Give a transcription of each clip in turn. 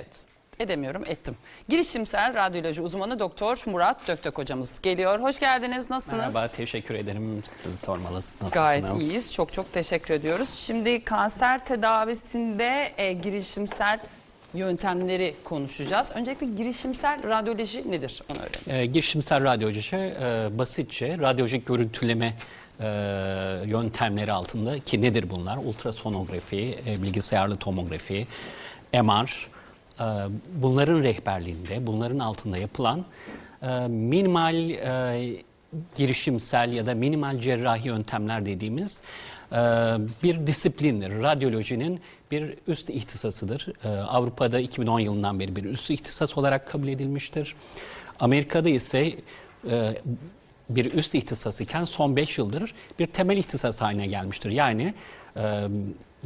Evet. Edemiyorum, ettim. Girişimsel radyoloji uzmanı Doktor Murat Döktek hocamız geliyor. Hoş geldiniz, nasılsınız? Merhaba, teşekkür ederim. Sizi sormalısınız. Nasılsınız? Gayet iyiyiz, çok çok teşekkür ediyoruz. Şimdi kanser tedavisinde e, girişimsel yöntemleri konuşacağız. Öncelikle girişimsel radyoloji nedir? Onu öğrenelim. E, girişimsel radyoloji e, basitçe radyolojik görüntüleme e, yöntemleri altında ki nedir bunlar? Ultrasonografi, e, bilgisayarlı tomografi, MR, e, bunların rehberliğinde, bunların altında yapılan e, minimal e, girişimsel ya da minimal cerrahi yöntemler dediğimiz bir disiplindir. Radyolojinin bir üst ihtisasıdır. Avrupa'da 2010 yılından beri bir üst ihtisas olarak kabul edilmiştir. Amerika'da ise bir üst ihtisas iken son 5 yıldır bir temel ihtisas haline gelmiştir. Yani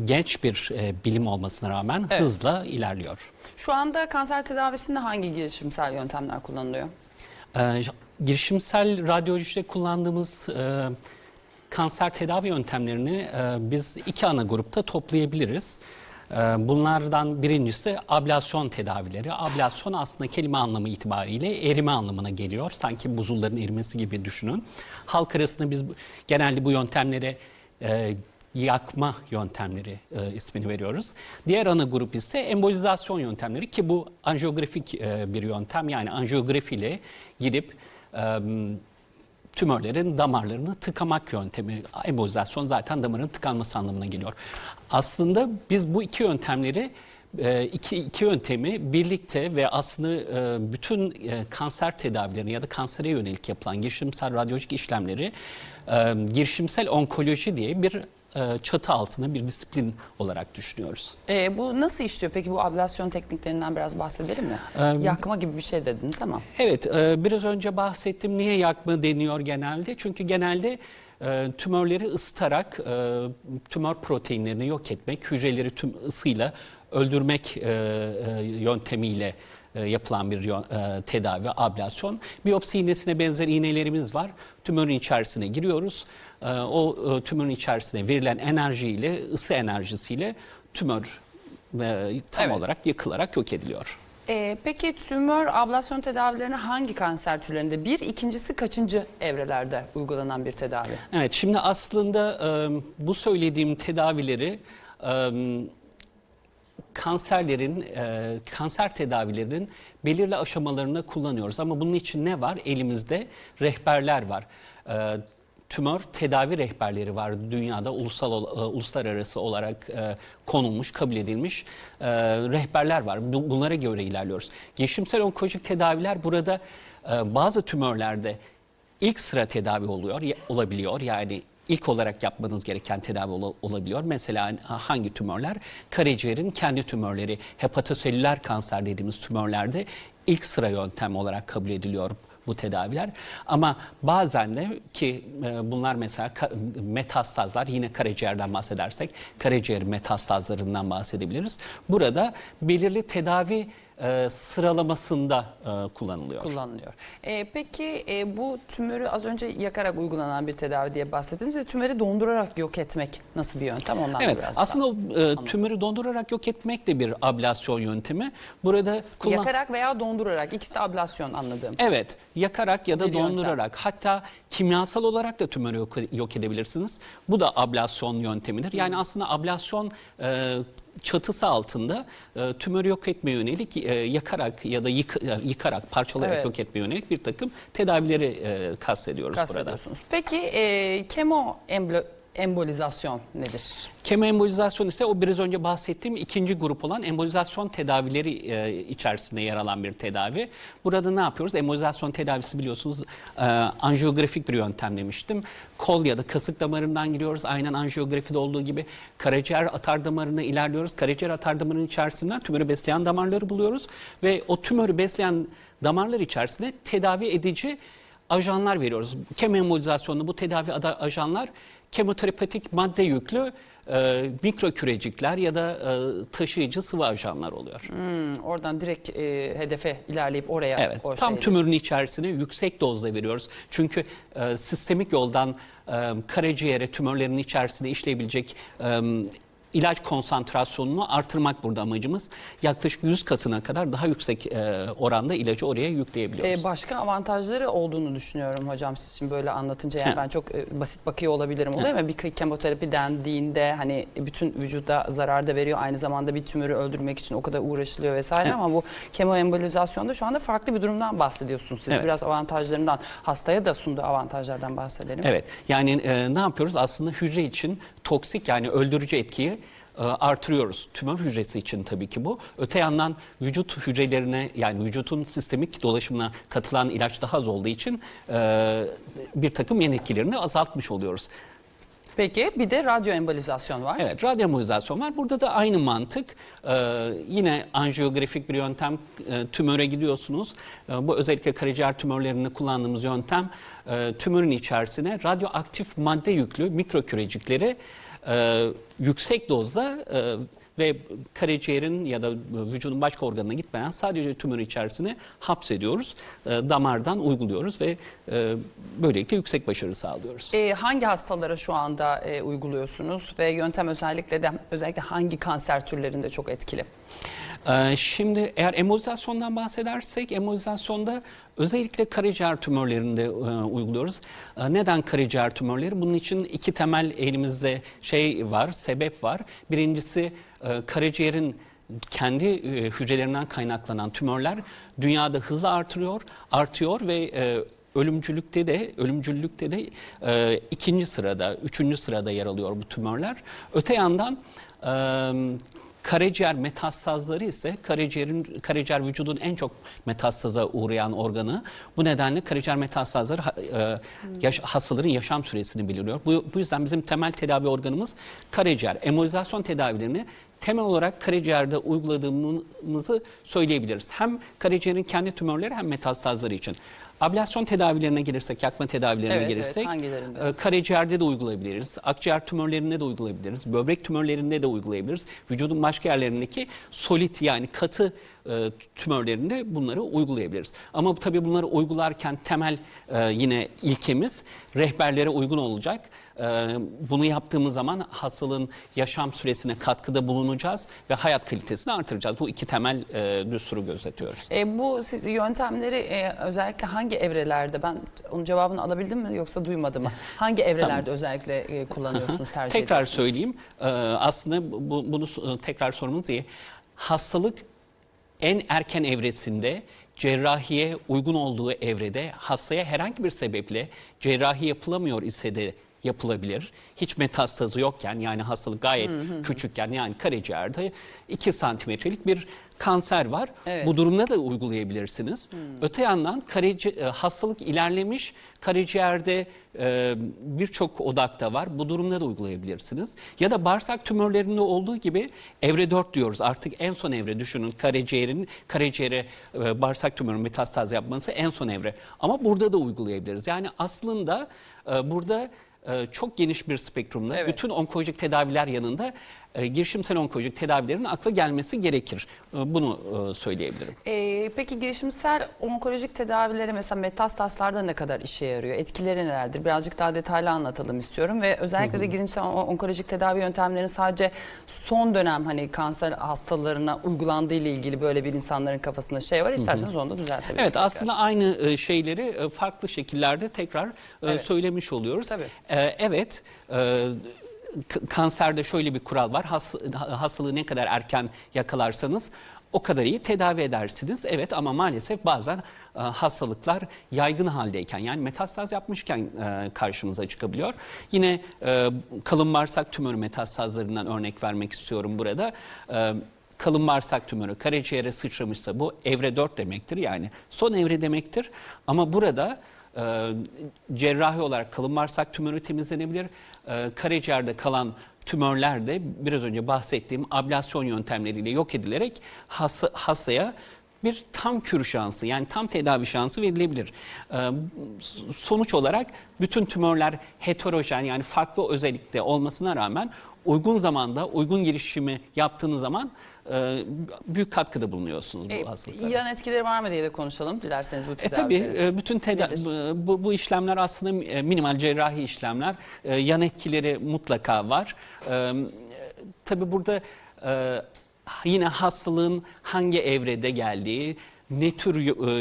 genç bir bilim olmasına rağmen evet. hızla ilerliyor. Şu anda kanser tedavisinde hangi girişimsel yöntemler kullanılıyor? girişimsel radyolojide kullandığımız kanser tedavi yöntemlerini biz iki ana grupta toplayabiliriz. Bunlardan birincisi ablasyon tedavileri. Ablasyon aslında kelime anlamı itibariyle erime anlamına geliyor. Sanki buzulların erimesi gibi düşünün. Halk arasında biz genelde bu yöntemlere yakma yöntemleri e, ismini veriyoruz. Diğer ana grup ise embolizasyon yöntemleri ki bu anjiyografik e, bir yöntem. Yani anjiyografiyle gidip e, tümörlerin damarlarını tıkamak yöntemi. Embolizasyon zaten damarın tıkanması anlamına geliyor. Aslında biz bu iki yöntemleri e, iki, iki yöntemi birlikte ve aslında e, bütün e, kanser tedavilerini ya da kansere yönelik yapılan girişimsel radyolojik işlemleri girişimsel onkoloji diye bir e, çatı altına bir disiplin olarak düşünüyoruz. E, bu nasıl işliyor peki bu ablasyon tekniklerinden biraz bahsedelim mi? E, yakma gibi bir şey dediniz ama. Evet e, biraz önce bahsettim niye yakma deniyor genelde? Çünkü genelde e, tümörleri ısıtarak e, tümör proteinlerini yok etmek, hücreleri tüm ısıyla öldürmek e, e, yöntemiyle e, yapılan bir e, tedavi, ablasyon. Biyopsi iğnesine benzer iğnelerimiz var. Tümörün içerisine giriyoruz. E, o tümörün içerisine verilen enerjiyle, ısı enerjisiyle tümör tam evet. olarak yıkılarak yok ediliyor. peki tümör ablasyon tedavilerini hangi kanser türlerinde? Bir, ikincisi kaçıncı evrelerde uygulanan bir tedavi? Evet, şimdi aslında bu söylediğim tedavileri kanserlerin, e, kanser tedavilerinin belirli aşamalarını kullanıyoruz. Ama bunun için ne var? Elimizde rehberler var. E, tümör tedavi rehberleri var dünyada ulusal e, uluslararası olarak e, konulmuş, kabul edilmiş e, rehberler var. Bunlara göre ilerliyoruz. Geçimsel onkolojik tedaviler burada e, bazı tümörlerde ilk sıra tedavi oluyor olabiliyor. Yani ilk olarak yapmanız gereken tedavi ol olabiliyor. Mesela hangi tümörler? Karaciğerin kendi tümörleri, hepatoselüler kanser dediğimiz tümörlerde ilk sıra yöntem olarak kabul ediliyor bu tedaviler. Ama bazen de ki e, bunlar mesela metastazlar yine karaciğerden bahsedersek karaciğer metastazlarından bahsedebiliriz. Burada belirli tedavi e, sıralamasında e, kullanılıyor. Kullanılıyor. E, peki e, bu tümörü az önce yakarak uygulanan bir tedavi diye bahsettiniz. tümörü dondurarak yok etmek nasıl bir yöntem? Ondan evet, biraz aslında daha e, tümörü dondurarak yok etmek de bir ablasyon yöntemi. Burada kullan... Yakarak veya dondurarak ikisi de ablasyon anladığım. Evet, yakarak ya da bir dondurarak yöntem. hatta kimyasal olarak da tümörü yok, yok edebilirsiniz. Bu da ablasyon yöntemidir. Yani aslında ablasyon e, çatısı altında e, tümörü yok etmeye yönelik e, yakarak ya da yık, yıkarak parçalayarak evet. yok etmeye yönelik bir takım tedavileri e, kastediyoruz burada. Peki e, kemo emblo embolizasyon nedir? Kemoembolizasyon ise o biraz önce bahsettiğim ikinci grup olan embolizasyon tedavileri e, içerisinde yer alan bir tedavi. Burada ne yapıyoruz? Embolizasyon tedavisi biliyorsunuz e, anjiyografik bir yöntem demiştim. Kol ya da kasık damarından giriyoruz. Aynen anjiyografide olduğu gibi karaciğer atar damarına ilerliyoruz. Karaciğer atar damarının içerisinden tümörü besleyen damarları buluyoruz. Ve o tümörü besleyen damarlar içerisinde tedavi edici ajanlar veriyoruz. Kememolizasyonlu bu tedavi ajanlar kemoterapetik madde yüklü e, mikrokürecikler ya da e, taşıyıcı sıvı ajanlar oluyor. Hmm, oradan direkt e, hedefe ilerleyip oraya evet, o Tam şeyi... tümörün içerisine yüksek dozda veriyoruz. Çünkü e, sistemik yoldan e, karaciğere tümörlerin içerisinde işleyebilecek e, ilaç konsantrasyonunu artırmak burada amacımız. Yaklaşık 100 katına kadar daha yüksek e, oranda ilacı oraya yükleyebiliyoruz. Ee, başka avantajları olduğunu düşünüyorum hocam siz şimdi böyle anlatınca. Yani He. ben çok e, basit bakıyor olabilirim oluyor ama bir kemoterapi dendiğinde hani e, bütün vücuda zarar da veriyor. Aynı zamanda bir tümörü öldürmek için o kadar uğraşılıyor vesaire He. ama bu kemoembolizasyonda şu anda farklı bir durumdan bahsediyorsunuz siz. Evet. Biraz avantajlarından hastaya da sunduğu avantajlardan bahsedelim. Evet yani e, ne yapıyoruz aslında hücre için toksik yani öldürücü etkiyi e, artırıyoruz. Tümör hücresi için tabii ki bu. Öte yandan vücut hücrelerine yani vücutun sistemik dolaşımına katılan ilaç daha az olduğu için e, bir takım yan etkilerini azaltmış oluyoruz. Peki bir de radyoembolizasyon var. Evet radyoembolizasyon var. Burada da aynı mantık. Ee, yine anjiyografik bir yöntem e, tümöre gidiyorsunuz. E, bu özellikle karaciğer tümörlerinde kullandığımız yöntem e, tümörün içerisine radyoaktif madde yüklü mikrokürecikleri e, yüksek dozda e, ve karaciğerin ya da vücudun başka organına gitmeyen sadece tümörün içerisine hapsediyoruz. E, damardan uyguluyoruz ve e, böylelikle yüksek başarı sağlıyoruz. E, hangi hastalara şu anda e, uyguluyorsunuz ve yöntem özellikle de özellikle hangi kanser türlerinde çok etkili? Ee, şimdi eğer embolizasyondan bahsedersek embolizasyonda özellikle karaciğer tümörlerinde e, uyguluyoruz. Ee, neden karaciğer tümörleri? Bunun için iki temel elimizde şey var, sebep var. Birincisi e, karaciğerin kendi e, hücrelerinden kaynaklanan tümörler dünyada hızla artıyor, artıyor ve ölümcülükte de ölümcülükte de ikinci sırada, üçüncü sırada yer alıyor bu tümörler. Öte yandan Karaciğer metastazları ise karaciğerin karaciğer vücudun en çok metastaza uğrayan organı. Bu nedenle karaciğer metastazları e, yaş, hastaların yaşam süresini belirliyor. Bu, bu yüzden bizim temel tedavi organımız karaciğer. Emolizasyon tedavilerini temel olarak karaciğerde uyguladığımızı söyleyebiliriz. Hem karaciğerin kendi tümörleri hem metastazları için. Ablasyon tedavilerine gelirsek, yakma tedavilerine evet, gelirsek evet, e, karaciğerde de uygulayabiliriz. Akciğer tümörlerinde de uygulayabiliriz. Böbrek tümörlerinde de uygulayabiliriz. Vücudun başka yerlerindeki solit yani katı e, tümörlerinde bunları uygulayabiliriz. Ama tabii bunları uygularken temel e, yine ilkemiz rehberlere uygun olacak ee, bunu yaptığımız zaman hastalığın yaşam süresine katkıda bulunacağız ve hayat kalitesini artıracağız. Bu iki temel e, düsturu gözetiyoruz. E, bu siz yöntemleri e, özellikle hangi evrelerde ben onun cevabını alabildim mi yoksa duymadım mı? Hangi evrelerde tamam. özellikle e, kullanıyorsunuz tercih Tekrar söyleyeyim. E, aslında bu, bunu e, tekrar sormanız iyi. Hastalık en erken evresinde cerrahiye uygun olduğu evrede hastaya herhangi bir sebeple cerrahi yapılamıyor ise de yapılabilir. Hiç metastazı yokken yani hastalık gayet hı hı. küçükken yani karaciğerde 2 santimetrelik bir kanser var. Evet. Bu durumda da uygulayabilirsiniz. Hmm. Öte yandan karaci e, hastalık ilerlemiş karaciğerde e, birçok odakta var. Bu durumda da uygulayabilirsiniz. Ya da bağırsak tümörlerinde olduğu gibi evre 4 diyoruz. Artık en son evre düşünün karaciğerin karaciğere e, bağırsak tümörü metastaz yapması en son evre. Ama burada da uygulayabiliriz. Yani aslında e, burada e, çok geniş bir spektrumda, evet. bütün onkolojik tedaviler yanında e, girişimsel onkolojik tedavilerin akla gelmesi gerekir. E, bunu e, söyleyebilirim. E, peki girişimsel onkolojik tedavileri mesela metastaslarda ne kadar işe yarıyor? Etkileri nelerdir? Birazcık daha detaylı anlatalım istiyorum ve özellikle de girişimsel onkolojik tedavi yöntemlerinin sadece son dönem hani kanser hastalarına uygulandığı ile ilgili böyle bir insanların kafasında şey var. İsterseniz onu da düzeltebilirsiniz. Evet aslında aynı e, şeyleri farklı şekillerde tekrar evet. söylemiş oluyoruz. Tabii. Evet kanserde şöyle bir kural var. Has, hastalığı ne kadar erken yakalarsanız o kadar iyi tedavi edersiniz. Evet ama maalesef bazen e, hastalıklar yaygın haldeyken yani metastaz yapmışken e, karşımıza çıkabiliyor. Yine e, kalın bağırsak tümörü metastazlarından örnek vermek istiyorum burada. E, kalın bağırsak tümörü karaciğere sıçramışsa bu evre 4 demektir. Yani son evre demektir. Ama burada e, cerrahi olarak kalın bağırsak tümörü temizlenebilir. E, karaciğerde kalan tümörler de biraz önce bahsettiğim ablasyon yöntemleriyle yok edilerek hasta, hastaya bir tam kür şansı yani tam tedavi şansı verilebilir. Ee, sonuç olarak bütün tümörler heterojen yani farklı özellikte olmasına rağmen uygun zamanda uygun girişimi yaptığınız zaman e, büyük katkıda bulunuyorsunuz bu e, hastalıklara. Yan etkileri var mı diye de konuşalım dilerseniz bu tedavi. E, tabii e, bütün teda- bu, bu işlemler aslında e, minimal cerrahi işlemler. yan etkileri mutlaka var. E, tabii burada yine hastalığın hangi evrede geldiği, ne tür e,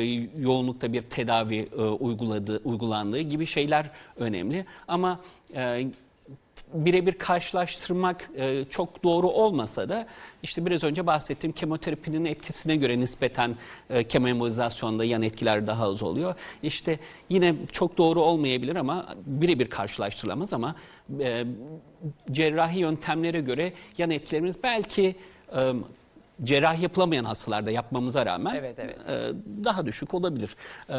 yoğunlukta bir tedavi e, uyguladığı, uygulandığı gibi şeyler önemli. Ama e, birebir karşılaştırmak çok doğru olmasa da işte biraz önce bahsettiğim kemoterapinin etkisine göre nispeten e, yan etkiler daha az oluyor. İşte yine çok doğru olmayabilir ama birebir karşılaştırılamaz ama cerrahi yöntemlere göre yan etkilerimiz belki Um, Cerrah yapılamayan hastalarda yapmamıza rağmen evet, evet. E, daha düşük olabilir. E,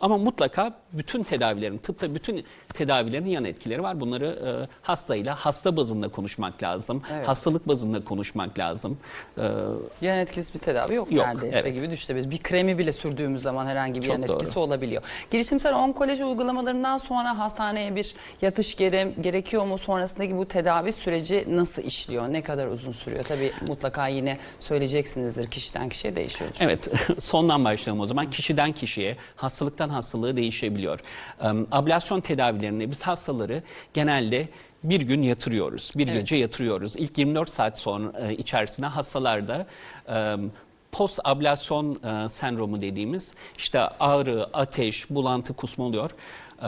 ama mutlaka bütün tedavilerin, tıpta bütün tedavilerin yan etkileri var. Bunları e, hastayla hasta bazında konuşmak lazım. Evet. Hastalık bazında konuşmak lazım. E, yan etkisi bir tedavi yok, yok neredeyse evet. gibi düşünebiliriz. Bir kremi bile sürdüğümüz zaman herhangi bir Çok yan etkisi doğru. olabiliyor. Girişimsel onkoloji uygulamalarından sonra hastaneye bir yatış gere gerekiyor mu? Sonrasındaki bu tedavi süreci nasıl işliyor? Ne kadar uzun sürüyor? Tabii mutlaka yine söyle görebileceksinizdir. Kişiden kişiye değişiyor. Evet, sondan başlayalım o zaman. Kişiden kişiye, hastalıktan hastalığı değişebiliyor. Ablasyon tedavilerine biz hastaları genelde bir gün yatırıyoruz, bir evet. gece yatırıyoruz. İlk 24 saat sonra e, içerisinde hastalarda post ablasyon e, sendromu dediğimiz işte ağrı, ateş, bulantı, kusma oluyor.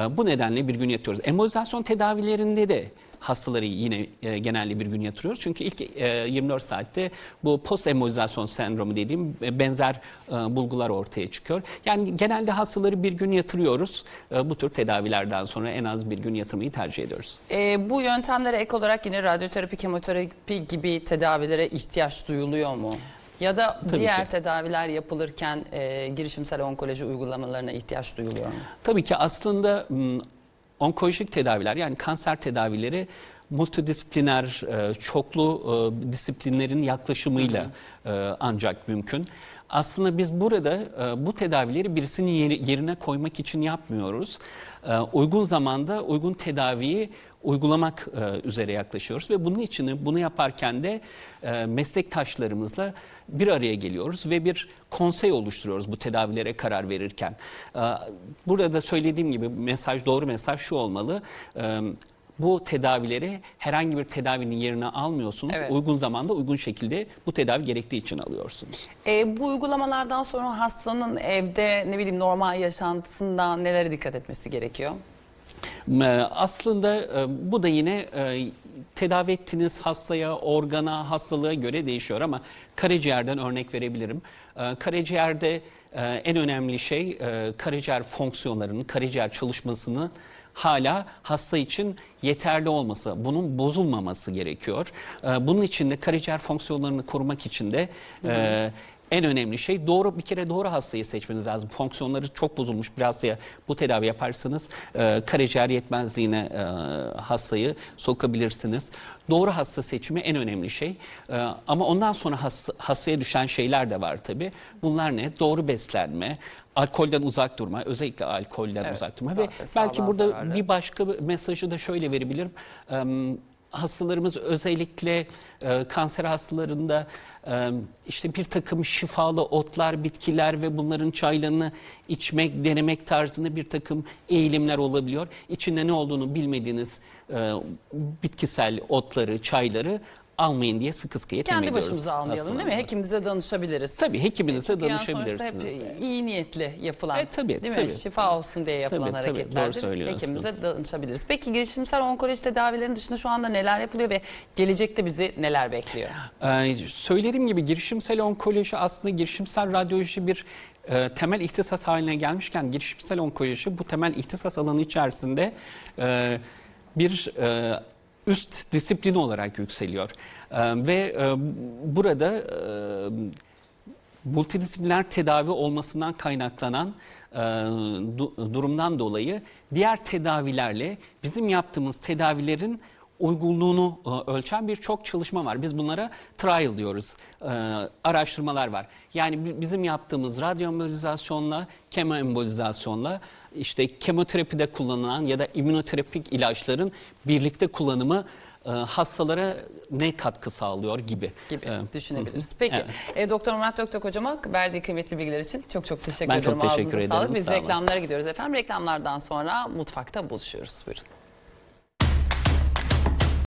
E, bu nedenle bir gün yatıyoruz. Embolizasyon tedavilerinde de hastaları yine e, genelli bir gün yatırıyoruz. Çünkü ilk e, 24 saatte bu post embolizasyon sendromu dediğim e, benzer e, bulgular ortaya çıkıyor. Yani genelde hastaları bir gün yatırıyoruz. E, bu tür tedavilerden sonra en az bir gün yatırmayı tercih ediyoruz. E, bu yöntemlere ek olarak yine radyoterapi, kemoterapi gibi tedavilere ihtiyaç duyuluyor mu? Ya da Tabii diğer ki. tedaviler yapılırken e, girişimsel onkoloji uygulamalarına ihtiyaç duyuluyor mu? Tabii ki aslında Onkolojik tedaviler yani kanser tedavileri multidisipliner, e, çoklu e, disiplinlerin yaklaşımıyla e, ancak mümkün. Aslında biz burada e, bu tedavileri birisinin yerine koymak için yapmıyoruz. E, uygun zamanda uygun tedaviyi uygulamak e, üzere yaklaşıyoruz ve bunun için bunu yaparken de meslektaşlarımızla bir araya geliyoruz ve bir konsey oluşturuyoruz bu tedavilere karar verirken. burada söylediğim gibi mesaj doğru mesaj şu olmalı bu tedavileri herhangi bir tedavinin yerine almıyorsunuz. Evet. Uygun zamanda uygun şekilde bu tedavi gerektiği için alıyorsunuz. E, bu uygulamalardan sonra hastanın evde ne bileyim normal yaşantısında nelere dikkat etmesi gerekiyor? E, aslında e, bu da yine e, tedavi ettiğiniz hastaya, organa, hastalığa göre değişiyor ama karaciğerden örnek verebilirim. Karaciğerde en önemli şey karaciğer fonksiyonlarının, karaciğer çalışmasının hala hasta için yeterli olması, bunun bozulmaması gerekiyor. Ee, bunun için de karaciğer fonksiyonlarını korumak için de... Hı hı. E, en önemli şey doğru bir kere doğru hastayı seçmeniz lazım. Fonksiyonları çok bozulmuş bir hastaya bu tedavi yaparsanız e, karaciğer yetmezliğine e, hastayı sokabilirsiniz. Doğru hasta seçimi en önemli şey. E, ama ondan sonra hasta, hastaya düşen şeyler de var tabii. Bunlar ne? Doğru beslenme, alkolden uzak durma, özellikle alkolden evet, uzak durma ve belki burada zararlı. bir başka mesajı da şöyle verebilirim. E, hastalarımız özellikle e, kanser hastalarında e, işte bir takım şifalı otlar, bitkiler ve bunların çaylarını içmek, denemek tarzında bir takım eğilimler olabiliyor. İçinde ne olduğunu bilmediğiniz e, bitkisel otları, çayları almayın diye sıkı sıkıya Kendi ediyoruz. Kendi başımıza almayalım aslında. değil mi? Hekimimize danışabiliriz. Tabii hekiminize Çünkü danışabilirsiniz. Yani hep iyi niyetli yapılan, e, tabii, değil tabii, mi? şifa tabii. olsun diye yapılan tabii, hareketlerdir. Tabii, hekimimize danışabiliriz. Peki girişimsel onkoloji tedavilerinin dışında şu anda neler yapılıyor ve gelecekte bizi neler bekliyor? Ee, söylediğim gibi girişimsel onkoloji aslında girişimsel radyoloji bir e, temel ihtisas haline gelmişken girişimsel onkoloji bu temel ihtisas alanı içerisinde e, bir e, üst disiplin olarak yükseliyor. Ee, ve e, burada e, multidisipliner tedavi olmasından kaynaklanan e, durumdan dolayı diğer tedavilerle bizim yaptığımız tedavilerin uygunluğunu e, ölçen birçok çalışma var. Biz bunlara trial diyoruz. E, araştırmalar var. Yani bizim yaptığımız radyoembolizasyonla, kemoembolizasyonla işte kemoterapide kullanılan ya da immünoterapik ilaçların birlikte kullanımı e, hastalara ne katkı sağlıyor gibi. Gibi ee, düşünebiliriz. Peki evet. e, Doktor Murat doktor hocama verdiği kıymetli bilgiler için çok çok teşekkür ben ederim. Ben çok teşekkür Ağzınıza ederim. Sağlık. Biz Sağ reklamlara gidiyoruz efendim. Reklamlardan sonra mutfakta buluşuyoruz. Buyurun.